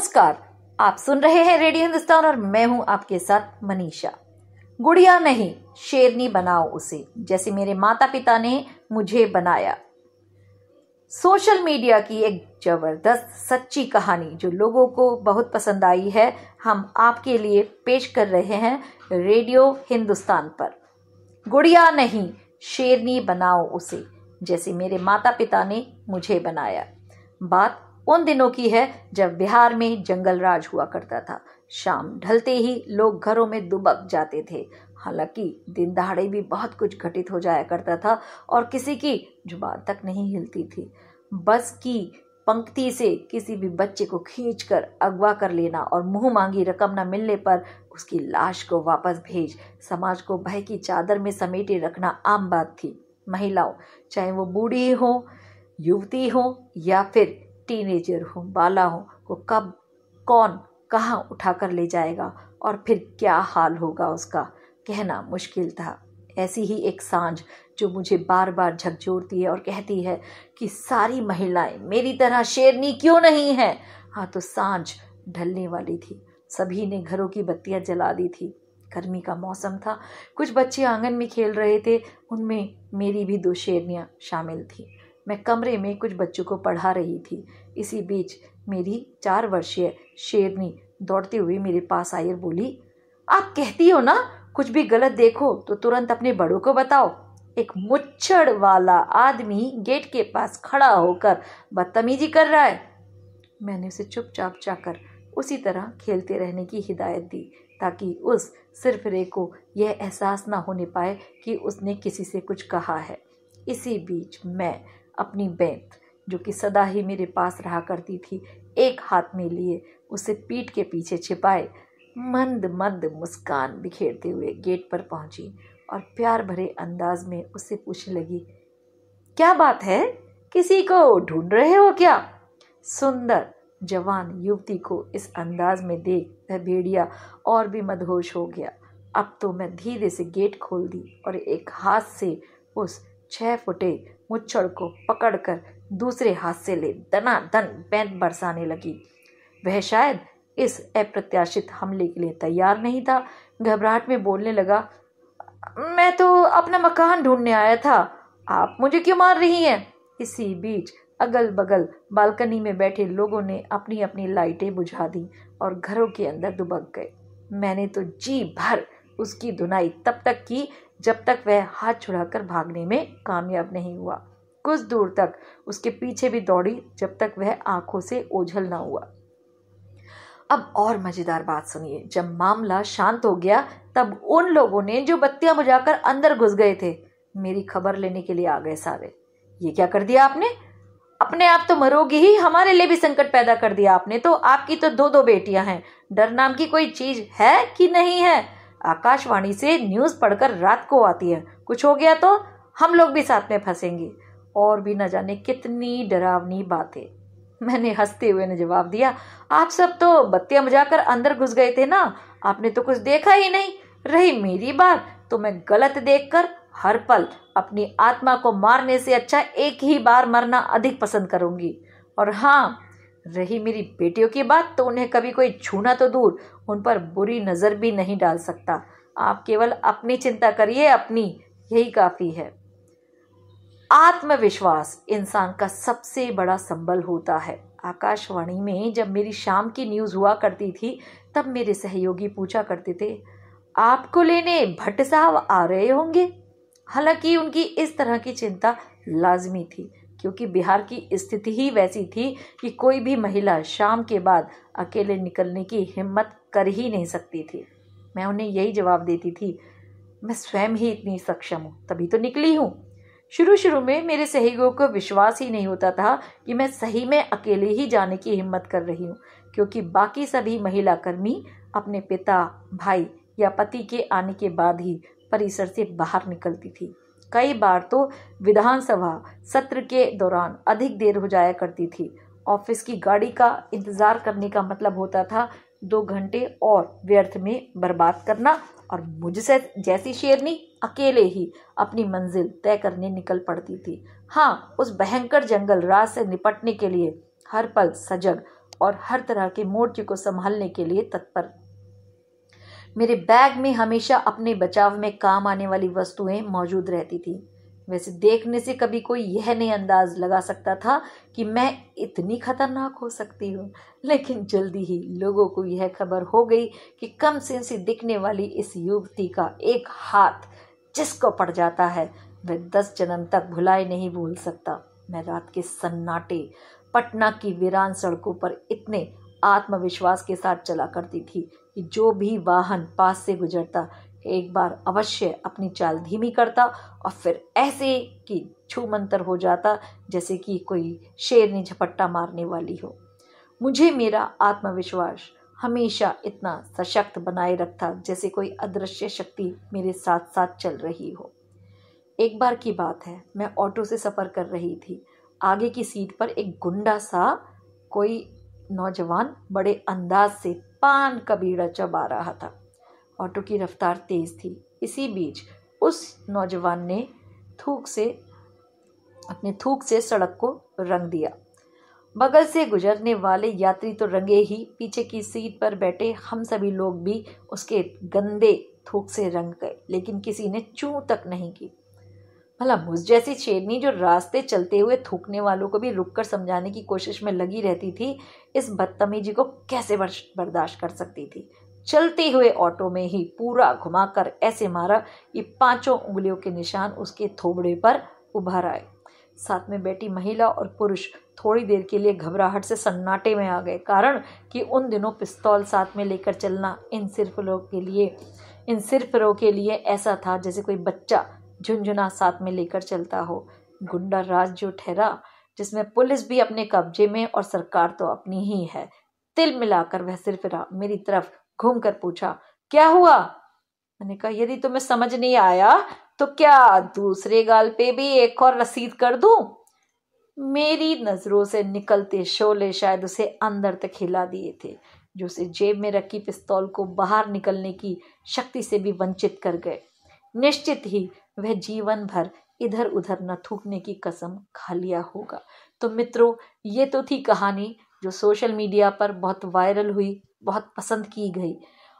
नमस्कार आप सुन रहे हैं रेडियो हिंदुस्तान और मैं हूं आपके साथ मनीषा गुड़िया नहीं शेरनी बनाओ उसे जैसे मेरे माता पिता ने मुझे बनाया सोशल मीडिया की एक जबरदस्त सच्ची कहानी जो लोगों को बहुत पसंद आई है हम आपके लिए पेश कर रहे हैं रेडियो हिंदुस्तान पर गुड़िया नहीं शेरनी बनाओ उसे जैसे मेरे माता पिता ने मुझे बनाया बात उन दिनों की है जब बिहार में जंगल राज हुआ करता था शाम ढलते ही लोग घरों में दुबक जाते थे हालांकि दिन दहाड़े भी बहुत कुछ घटित हो जाया करता था और किसी की जुबान तक नहीं हिलती थी बस की पंक्ति से किसी भी बच्चे को खींच कर अगवा कर लेना और मुंह मांगी रकम न मिलने पर उसकी लाश को वापस भेज समाज को भय की चादर में समेटे रखना आम बात थी महिलाओं चाहे वो बूढ़ी हो युवती हो या फिर टीनेजर हो बाला हो को कब कौन कहाँ उठाकर ले जाएगा और फिर क्या हाल होगा उसका कहना मुश्किल था ऐसी ही एक सांझ जो मुझे बार बार झकझोरती है और कहती है कि सारी महिलाएं मेरी तरह शेरनी क्यों नहीं हैं हाँ तो सांझ ढलने वाली थी सभी ने घरों की बत्तियां जला दी थी गर्मी का मौसम था कुछ बच्चे आंगन में खेल रहे थे उनमें मेरी भी दो शेरनियाँ शामिल थी मैं कमरे में कुछ बच्चों को पढ़ा रही थी इसी बीच मेरी चार वर्षीय शेरनी दौड़ती हुई मेरे पास आई और बोली आप कहती हो ना कुछ भी गलत देखो तो तुरंत अपने बड़ों को बताओ एक मुच्छड़ वाला आदमी गेट के पास खड़ा होकर बदतमीजी कर रहा है मैंने उसे चुपचाप जाकर उसी तरह खेलते रहने की हिदायत दी ताकि उस सिरफिरे को यह एहसास ना होने पाए कि उसने किसी से कुछ कहा है इसी बीच मैं अपनी बैंत जो कि सदा ही मेरे पास रहा करती थी एक हाथ में लिए उसे पीठ के पीछे छिपाए मंद मंद मुस्कान बिखेरते हुए गेट पर पहुंची और प्यार भरे अंदाज में उससे पूछने लगी क्या बात है किसी को ढूंढ रहे हो क्या सुंदर जवान युवती को इस अंदाज में देख भेड़िया और भी मदहोश हो गया अब तो मैं धीरे से गेट खोल दी और एक हाथ से उस छः फुटे मुच्छड़ को पकड़कर दूसरे हाथ से ले दनादन बैंत बरसाने लगी वह शायद इस अप्रत्याशित हमले के लिए तैयार नहीं था घबराहट में बोलने लगा मैं तो अपना मकान ढूंढने आया था आप मुझे क्यों मार रही हैं इसी बीच अगल बगल बालकनी में बैठे लोगों ने अपनी अपनी लाइटें बुझा दी और घरों के अंदर दुबक गए मैंने तो जी भर उसकी धुनाई तब तक की जब तक वह हाथ छुड़ाकर भागने में कामयाब नहीं हुआ कुछ दूर तक उसके पीछे भी दौड़ी जब तक वह आंखों से ओझल ना हुआ अब और मज़ेदार बात सुनिए जब मामला शांत हो गया तब उन लोगों ने जो बत्तियां बुझाकर अंदर घुस गए थे मेरी खबर लेने के लिए आ गए सारे ये क्या कर दिया आपने अपने आप तो मरोगे ही हमारे लिए भी संकट पैदा कर दिया आपने तो आपकी तो दो दो बेटियां हैं डर नाम की कोई चीज है कि नहीं है आकाशवाणी से न्यूज़ पढ़कर रात को आती है कुछ हो गया तो हम लोग भी साथ में फंसेंगे और भी न जाने कितनी डरावनी बातें मैंने हंसते हुए ने जवाब दिया आप सब तो बत्तियां कर अंदर घुस गए थे ना आपने तो कुछ देखा ही नहीं रही मेरी बात तो मैं गलत देखकर हर पल अपनी आत्मा को मारने से अच्छा एक ही बार मरना अधिक पसंद करूंगी और हाँ रही मेरी बेटियों की बात तो उन्हें कभी कोई छूना तो दूर उन पर बुरी नज़र भी नहीं डाल सकता आप केवल अपनी चिंता करिए अपनी यही काफ़ी है आत्मविश्वास इंसान का सबसे बड़ा संबल होता है आकाशवाणी में जब मेरी शाम की न्यूज़ हुआ करती थी तब मेरे सहयोगी पूछा करते थे आपको लेने भट्ट साहब आ रहे होंगे हालांकि उनकी इस तरह की चिंता लाजमी थी क्योंकि बिहार की स्थिति ही वैसी थी कि कोई भी महिला शाम के बाद अकेले निकलने की हिम्मत कर ही नहीं सकती थी मैं उन्हें यही जवाब देती थी मैं स्वयं ही इतनी सक्षम हूँ तभी तो निकली हूँ शुरू शुरू में मेरे सहयोगियों को विश्वास ही नहीं होता था कि मैं सही में अकेले ही जाने की हिम्मत कर रही हूँ क्योंकि बाकी सभी महिला कर्मी अपने पिता भाई या पति के आने के बाद ही परिसर से बाहर निकलती थी कई बार तो विधानसभा सत्र के दौरान अधिक देर हो जाया करती थी ऑफिस की गाड़ी का इंतज़ार करने का मतलब होता था दो घंटे और व्यर्थ में बर्बाद करना और मुझसे जैसी शेरनी अकेले ही अपनी मंजिल तय करने निकल पड़ती थी हाँ उस भयंकर जंगल रात से निपटने के लिए हर पल सजग और हर तरह के मोर्चे को संभालने के लिए तत्पर मेरे बैग में हमेशा अपने बचाव में काम आने वाली वस्तुएं मौजूद रहती थी वैसे देखने से कभी कोई यह नहीं अंदाज लगा सकता था कि मैं इतनी खतरनाक हो सकती हूँ लेकिन जल्दी ही लोगों को यह खबर हो गई कि कम से दिखने वाली इस युवती का एक हाथ जिसको पड़ जाता है वह दस जन्म तक भुलाए नहीं भूल सकता मैं रात के सन्नाटे पटना की वीरान सड़कों पर इतने आत्मविश्वास के साथ चला करती थी कि जो भी वाहन पास से गुजरता एक बार अवश्य अपनी चाल धीमी करता और फिर ऐसे कि छू मंतर हो जाता जैसे कि कोई शेर ने झपट्टा मारने वाली हो मुझे मेरा आत्मविश्वास हमेशा इतना सशक्त बनाए रखता जैसे कोई अदृश्य शक्ति मेरे साथ साथ चल रही हो एक बार की बात है मैं ऑटो से सफ़र कर रही थी आगे की सीट पर एक गुंडा सा कोई नौजवान बड़े अंदाज से पान का बीड़ा चबा रहा था ऑटो की रफ्तार तेज़ थी इसी बीच उस नौजवान ने थूक से अपने थूक से सड़क को रंग दिया बगल से गुजरने वाले यात्री तो रंगे ही पीछे की सीट पर बैठे हम सभी लोग भी उसके गंदे थूक से रंग गए लेकिन किसी ने चू तक नहीं की भला मुझ जैसी शेरनी जो रास्ते चलते हुए थूकने वालों को भी रुक कर समझाने की कोशिश में लगी रहती थी इस बदतमीजी को कैसे बर्दाश्त कर सकती थी चलते हुए ऑटो में ही पूरा घुमाकर ऐसे मारा कि पांचों उंगलियों के निशान उसके थोबड़े पर उभर आए साथ में बैठी महिला और पुरुष थोड़ी देर के लिए घबराहट से सन्नाटे में आ गए कारण कि उन दिनों पिस्तौल साथ में लेकर चलना इन सिरफिरों के लिए इन लोगों के लिए ऐसा था जैसे कोई बच्चा झुंझुना साथ में लेकर चलता हो गुंडा राज जो ठहरा जिसमें पुलिस भी अपने कब्जे में और सरकार तो अपनी ही है तिल मिलाकर वह सिर फिरा मेरी तरफ घूम कर पूछा क्या हुआ मैंने कहा यदि तुम्हें समझ नहीं आया तो क्या दूसरे गाल पे भी एक और रसीद कर दू मेरी नजरों से निकलते शोले शायद उसे अंदर तक हिला दिए थे जो उसे जेब में रखी पिस्तौल को बाहर निकलने की शक्ति से भी वंचित कर गए निश्चित ही वह जीवन भर इधर उधर न थूकने की कसम खा लिया होगा तो मित्रों ये तो थी कहानी जो सोशल मीडिया पर बहुत वायरल हुई बहुत पसंद की गई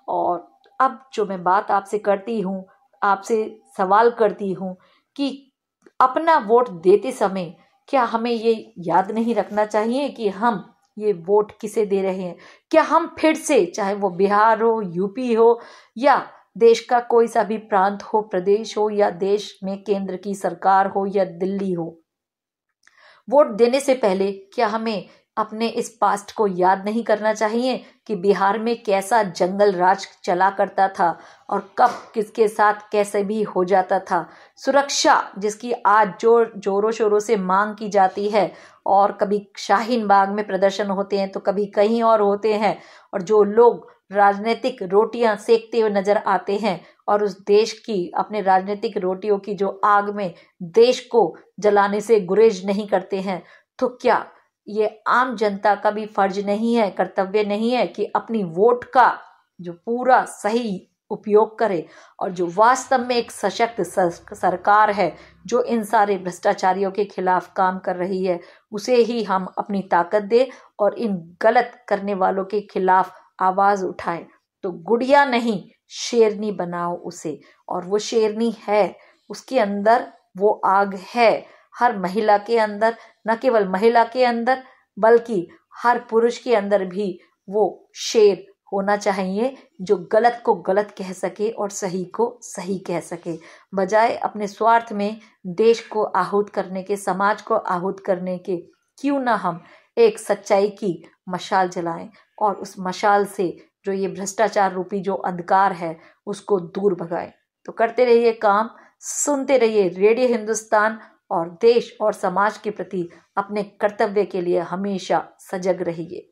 और अब जो मैं बात आपसे करती हूँ आपसे सवाल करती हूँ कि अपना वोट देते समय क्या हमें ये याद नहीं रखना चाहिए कि हम ये वोट किसे दे रहे हैं क्या हम फिर से चाहे वो बिहार हो यूपी हो या देश का कोई सा भी प्रांत हो प्रदेश हो या देश में केंद्र की सरकार हो या दिल्ली हो वोट देने से पहले क्या हमें अपने इस पास्ट को याद नहीं करना चाहिए कि बिहार में कैसा जंगल राज चला करता था और कब किसके साथ कैसे भी हो जाता था सुरक्षा जिसकी आज जोर जोरों शोरों से मांग की जाती है और कभी शाहीन बाग में प्रदर्शन होते हैं तो कभी कहीं और होते हैं और जो लोग राजनीतिक रोटियां सेकते हुए नजर आते हैं और उस देश की अपने राजनीतिक रोटियों की जो आग में देश को जलाने से गुरेज नहीं करते हैं तो क्या ये आम जनता का भी फर्ज नहीं है कर्तव्य नहीं है कि अपनी वोट का जो पूरा सही उपयोग करे और जो वास्तव में एक सशक्त सरकार है जो इन सारे भ्रष्टाचारियों के खिलाफ काम कर रही है उसे ही हम अपनी ताकत दे और इन गलत करने वालों के खिलाफ आवाज़ उठाए तो गुड़िया नहीं शेरनी बनाओ उसे और वो शेरनी है उसके अंदर वो आग है हर महिला के अंदर न केवल महिला के अंदर बल्कि हर पुरुष के अंदर भी वो शेर होना चाहिए जो गलत को गलत कह सके और सही को सही कह सके बजाय अपने स्वार्थ में देश को आहूत करने के समाज को आहूत करने के क्यों ना हम एक सच्चाई की मशाल जलाएं और उस मशाल से जो ये भ्रष्टाचार रूपी जो अंधकार है उसको दूर भगाएं तो करते रहिए काम सुनते रहिए रेडियो हिंदुस्तान और देश और समाज के प्रति अपने कर्तव्य के लिए हमेशा सजग रहिए